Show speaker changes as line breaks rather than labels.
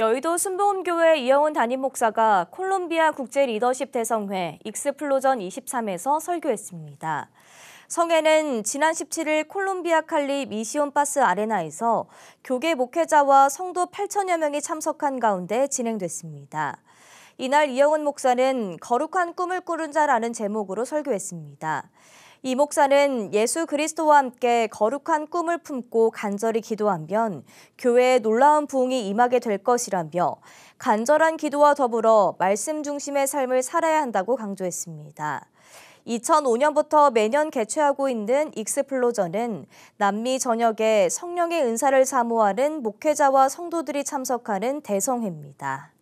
여의도 순복음교회 이영훈 담임 목사가 콜롬비아 국제 리더십 대성회 익스플로전 23에서 설교했습니다. 성회는 지난 17일 콜롬비아 칼리 미시온 파스 아레나에서 교계 목회자와 성도 8천여 명이 참석한 가운데 진행됐습니다. 이날 이영훈 목사는 거룩한 꿈을 꾸른 자라는 제목으로 설교했습니다. 이 목사는 예수 그리스도와 함께 거룩한 꿈을 품고 간절히 기도하면 교회에 놀라운 부흥이 임하게 될 것이라며 간절한 기도와 더불어 말씀 중심의 삶을 살아야 한다고 강조했습니다. 2005년부터 매년 개최하고 있는 익스플로저는 남미 전역에 성령의 은사를 사모하는 목회자와 성도들이 참석하는 대성회입니다.